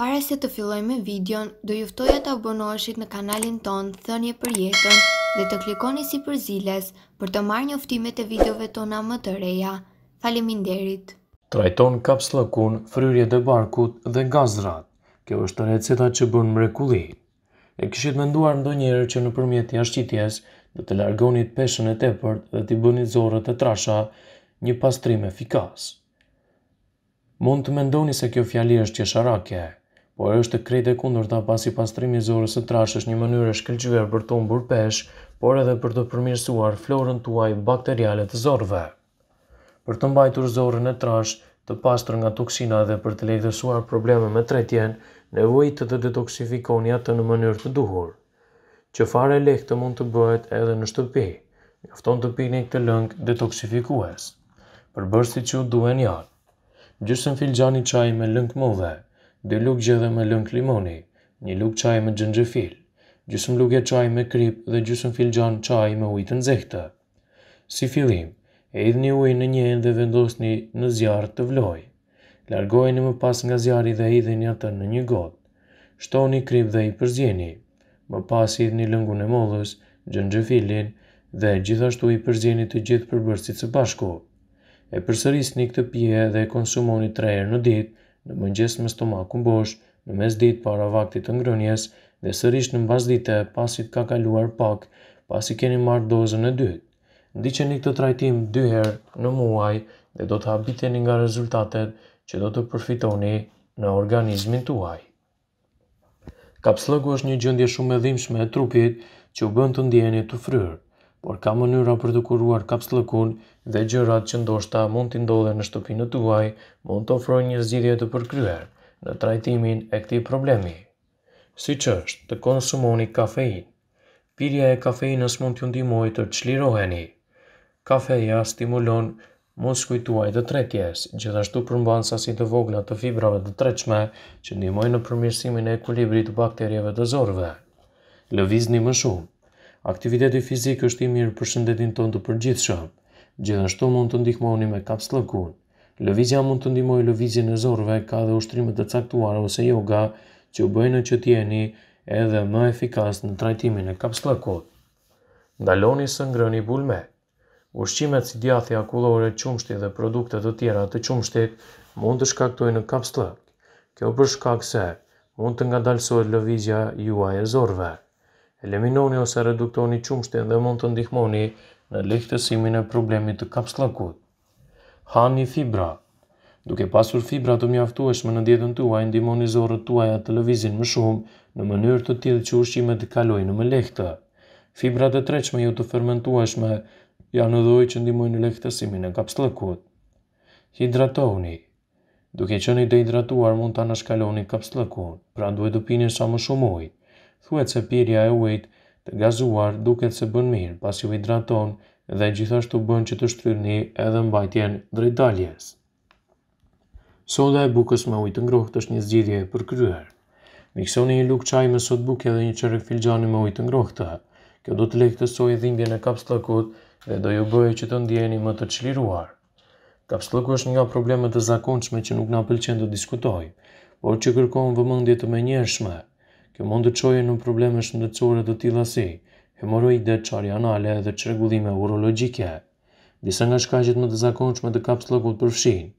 Para se të filloj me videon, do juftoja të abonoheshit në kanalin ton Thënje për jetën dhe të klikoni si për ziles për të marrë njoftimet e videove tona më të reja. Faleminderit! Trajton lakun, fryrje dhe barkut dhe gazrat. Kjo është receta që bën mrekuli. E kishit menduar ndo njerë që në përmjet jashtjitjes dhe të largonit peshen e tepërt dhe t'i bënit zorët e trasha një pastrim efikas. Mund të mendoni se kjo fjali është qesharake, por është krejt e kundur ta pasi pastrimi zorës të trash është një mënyrë e shkëllqyër për të umbur pesh, por edhe për të përmirësuar florën tuaj bakteriale të zorëve. Për të mbajtur zorën e trash, të pastër nga toksina dhe për të lejtësuar probleme me tretjen, nevojit të të detoksifikoni atë në mënyrë të duhur. Që fare lehtë mund të bëhet edhe në shtëpi, njofton të pini këtë lëngë detoksifikues. Për si që duhen janë, gjysën filxani qaj me lëngë mëve, dy lukë gjedhe me lëngë limoni, një lukë qaj me gjëngjëfil, gjusëm lukë e qaj me krip dhe gjusëm fil gjan qaj me ujtë në Si filim, e idhë një ujë në njën dhe vendosë një në zjarë të vloj. Largojni më pas nga zjarë i dhe idhë një atër në një gotë. Shtoni krip dhe i përzjeni. Më pas idhë një lëngu në modhës, gjëngjëfilin dhe gjithashtu i përzjeni të gjithë përbërësit së bashku. E përsërisni këtë pje dhe konsumoni trejer në ditë, në mëngjes me stomakun bosh, në mes dit para vaktit të ngrënjes dhe sërish në mbas dite pasit ka kaluar pak, pasi keni marrë dozën e dytë. një këtë trajtim dy herë në muaj dhe do të habiteni nga rezultatet që do të përfitoni në organizmin tuaj. Kapslëgu është një gjëndje shumë e e trupit që u bënd të ndjeni të fryrë por ka mënyra për të kuruar kapsllëkun dhe gjërat që ndoshta mund të ndodhen në shtëpinë tuaj, mund të ofrojnë një zgjidhje të përkryer në trajtimin e këtij problemi. Siç është të konsumoni kafein. Pirja e kafeinës mund t'ju ndihmojë të çliroheni. Kafeja stimulon muskujt tuaj të tretjes, gjithashtu përmban sasi të vogla të fibrave të tretshme që ndihmojnë në përmirësimin e ekuilibrit të bakterieve të zorëve. Lëvizni më shumë. Aktiviteti fizik është i mirë për shëndetin tonë të përgjithshëm. Gjithashtu mund të ndihmoni me kapsllëkun. Lëvizja mund të ndihmojë lëvizjen e zorrëve, ka dhe ushtrime të caktuara ose yoga që u bëjnë që të jeni edhe më efikas në trajtimin e kapsllëkut. Ndaloni së ngrëni bulme. Ushqimet si djathi akullore, qumshti dhe produktet të tjera të qumshtit mund të shkaktojnë kapsllëk. Kjo për shkak se mund të ngadalësohet lëvizja juaj e zorrëve eliminoni ose reduktoni qumshte dhe mund të ndihmoni në lehtësimin e problemit të kapslakut. Hani fibra Duke pasur fibra të mjaftueshme në dietën tuaj, ndihmoni zorrët tuaja a televizin më shumë në mënyrë të tillë që ushqime të kaloj në më lehtë. Fibra të treqme ju jo të fermentueshme janë në dhoj që ndihmojnë në lehtësimin e kapslakut. Hidratoni Duke që një dehidratuar mund të anashkaloni kapslëku, pra duhet të pini sa më shumë ujë thuet se pirja e ujit të gazuar duket se bën mirë, pas ju i dhe gjithashtu bën që të shtrydni edhe mbajtjen drejt daljes. Soda e bukës me ujtë ngrohët është një zgjidhje për kryer. Miksoni një lukë qaj me sot buke dhe një qërëk filgjani me ujtë ngrohët Kjo do të lekë të e dhimbje në kapsë të lakot dhe do ju bëjë që të ndjeni më të qliruar. Kapsë të lakot është nga problemet të zakonçme që nuk nga pëlqen të diskutoj, por që kërkon vëmëndje të me njërshme. Kjo mund të qojë në probleme shëndetësore të tila si, hemoroide, qari anale dhe qregullime urologike. Disa nga shkajgjit më të zakonqme të kapës lëgut përfshin,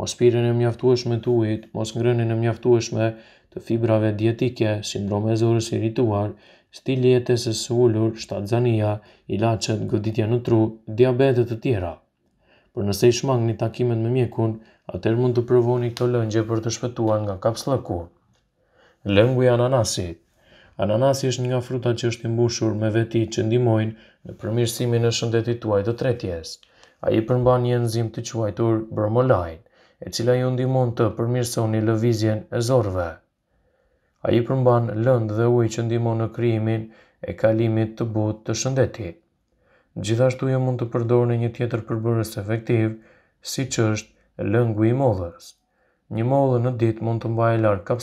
mos pire në mjaftueshme të ujit, mos ngrëni në mjaftueshme të fibrave dietike, sindrome zorës irituar, stili e tese së ullur, shtadzania, ilacet, gëditja në tru, diabetet të tjera. Për nëse i shmang një takimet me mjekun, atër mund të provoni këto lëngje për të shpetua nga kapslëku lëngu i ananasi. Ananasi është nga fruta që është imbushur me veti që ndimojnë në përmirësimin e shëndetit tuaj të tretjes. A i përmban një enzim të quajtur bromolajnë, e cila ju ndimon të përmirëson lëvizjen e zorve. A i përmban lëndë dhe uj që ndimon në kryimin e kalimit të but të shëndetit. Gjithashtu ju mund të përdor në një tjetër përbërës efektiv, si që është lëngu i modhës. Një modhë në ditë mund të mbaj e lartë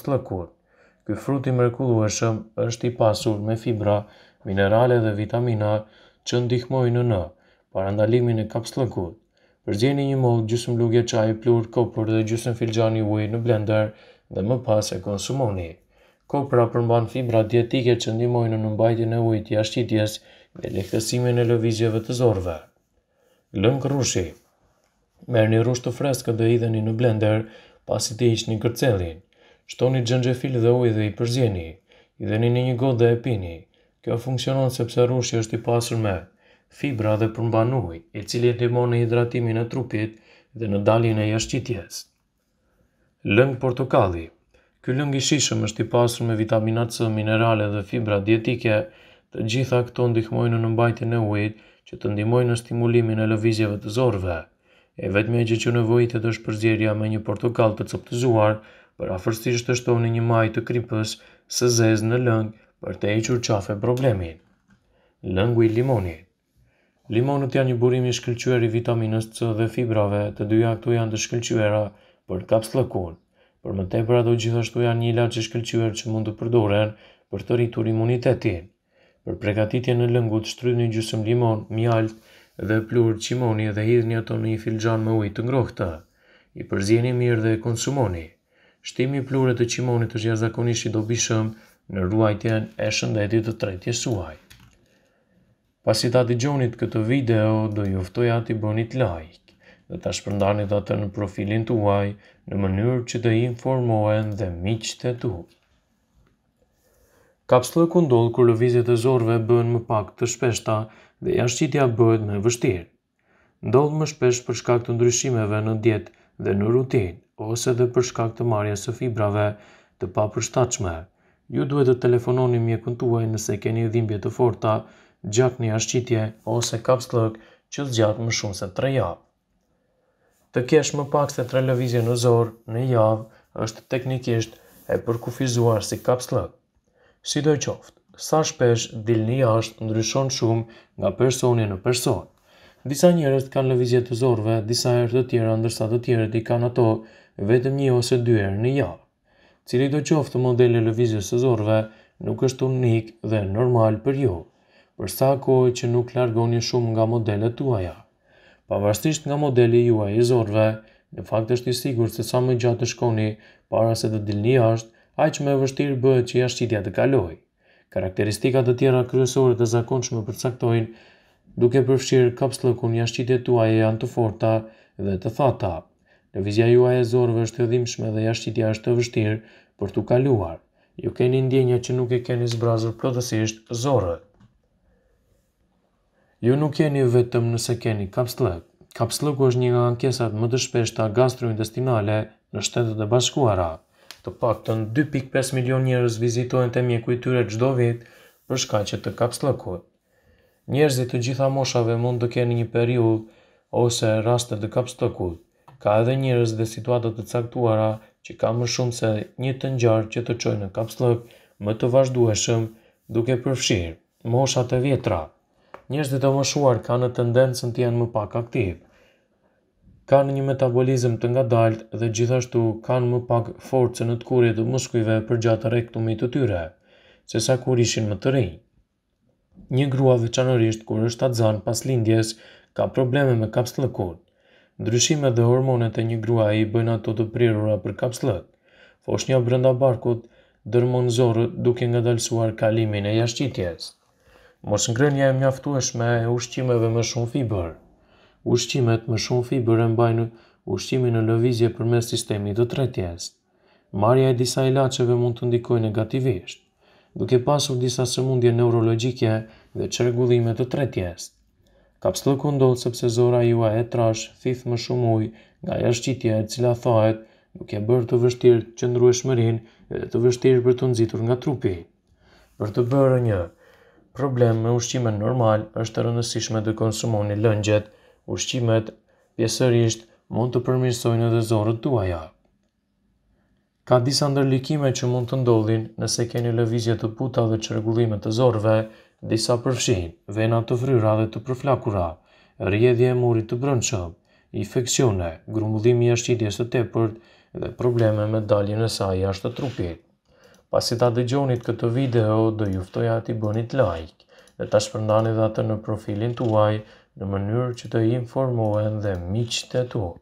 Ky frut i mrekullueshëm është i pasur me fibra, minerale dhe vitamina që ndihmojnë në parandalimin e kapsullokut. Përgjeni një mollë gjysmë lugje çaji plur, pluhur kopër dhe gjysmë filxhani ujë në blender dhe më pas e konsumoni. Kopra përmban fibra dietike që ndihmojnë në, mbajtjen e ujit jashtë ditës dhe lehtësimin e lëvizjeve të zorrëve. Lëng rrushi. Merrni rrush të freskët dhe i hidheni në blender pasi të hiqni kërcellin shtoni gjëngjefil dhe uj dhe i përzjeni, i dhe një një god dhe e pini. Kjo funksionon sepse rushi është i pasur me fibra dhe përmban uj, i cili të imon në hidratimin e trupit dhe në daljen e jashqitjes. Lëngë portokalli Ky lëngë i shishëm është i pasur me vitamina C, minerale dhe fibra dietike, të gjitha këto ndihmojnë në mbajtjen e ujit që të ndihmojnë në stimulimin e lëvizjeve të zorëve. E vetme gjë që nevojitet është përzierja me një portokall të coptëzuar, për afërsisht të shtoni një maj të kripës së zezë në lëng për të equr qafe problemin. Lëngu i limonit Limonët janë një burim i shkëllqyër i vitaminës C dhe fibrave, të dyja këtu janë të shkëllqyëra për kaps lëkun. Për më tepër ato gjithashtu janë një ilaç i shkëllqyer që mund të përdoren për të rritur imunitetin. Për përgatitjen e lëngut shtrydhni gjysmë limon, mjalt dhe pluhur qimoni dhe hidhni ato në një filxhan me ujë të ngrohtë. I përzieni mirë dhe konsumoni shtimi i plurë të qimonit është jashtëzakonisht i dobishëm në ruajtjen e shëndetit të tretjes suaj. Pasi ta dëgjonit këtë video, do ju ftoj atë bëni like dhe ta shpërndani atë në profilin tuaj në mënyrë që të informohen dhe miqtë e tu. Kapsla e kundol kur lëvizjet e zorve bëhen më pak të shpeshta dhe jashtëqitja bëhet më vështirë. Ndodh më shpesh për shkak të ndryshimeve në dietë dhe në rutin, ose dhe për shkak të marja së fibrave të pa Ju duhet të telefononi mje këntuaj nëse keni dhimbje të forta, gjatë një ashqitje ose kaps lëk që zgjat më shumë se tre javë. Të kesh më pak se tre levizje në zorë në javë është teknikisht e përkufizuar si kaps lëk. Si dojë qoftë, sa shpesh dilë një ashtë ndryshon shumë nga personi në person. Disa njerëz kanë lëvizje të zorrëve, disa herë të tjera, ndërsa të tjerët i kanë ato vetëm një ose dy herë në javë. Cili do qoftë modeli lëvizjes së zorrëve, nuk është unik dhe normal për ju, për sa kohë që nuk largoni shumë nga modelet tuaja. Pavarësisht nga modeli juaj i zorrëve, në fakt është i sigurt se sa më gjatë të shkoni para se të dilni jashtë, aq më e vështirë bëhet që jashtëtia të kalojë. Karakteristikat të tjera kryesore të zakonshme përcaktojnë duke përfshirë kapslëkun jashtë tuaj e janë të forta dhe të thata. vizja juaj e zorëve është të dhimshme dhe jashtë është të vështirë për të kaluar. Ju keni ndjenja që nuk e keni zbrazur plotësisht zorët. Ju nuk jeni vetëm nëse keni kapslëk. Kapslëku është një nga ankesat më të shpeshta gastrointestinale në shtetet e bashkuara. Të pak të në 2.5 milion njërës vizitojnë të mjeku i tyre gjdo vit për shkaqet të kapslëkut. Njerëzit të gjitha moshave mund të kenë një periud ose raste të kapstokut. Ka edhe njerëz dhe situata të caktuara që ka më shumë se një të njarë që të qojnë në kapstok më të vazhdueshëm duke përfshirë moshat e vjetra. Njerëzit të moshuar ka në tendencën të jenë më pak aktiv. Ka një metabolizm të nga dhe gjithashtu kanë më pak forcë në të kurje të muskujve për gjatë rektumit të tyre, se sa kur ishin më të rinjë. Një grua veçanërisht kur është zanë pas lindjes, ka probleme me kapslëkut. Ndryshimet dhe hormonet e një grua i bëjnë ato të prirura për kapslëk. Foshnja brenda barkut, dërmon zorët duke nga dalsuar kalimin e jashqitjes. Mos ngrënja e mjaftueshme e ushqimeve më shumë fiber. Ushqimet më shumë fiber e mbajnë ushqimin në lëvizje për mes sistemi të tretjes. Marja e disa ilaceve mund të ndikoj negativisht duke pasur disa sëmundje neurologjike dhe qërgullime të tretjes. Kapslëku ndodhë sepse zora jua e trash, thith më shumë nga jashtë e cila thajet, duke bërë të vështirë të qëndru e shmërin dhe të vështirë për të nëzitur nga trupi. Për të bërë një, problem me ushqime normal është të rëndësishme të konsumoni lëngjet, ushqimet pjesërisht mund të përmirsojnë edhe zorët tuaja. Ka disa ndërlikime që mund të ndodhin nëse keni lëvizje të puta dhe qërgullime të zorve, disa përfshin, vena të vryra dhe të përflakura, rjedhje e murit të brënqëm, infekcione, grumullimi i ashtjidjes të tepërt dhe probleme me daljen e saj jashtë të trupit. Pasi ta dëgjonit këtë video, do juftoj ati bënit like dhe ta shpërndani dhe atë në profilin tuaj në mënyrë që të informohen dhe miqët e tuaj.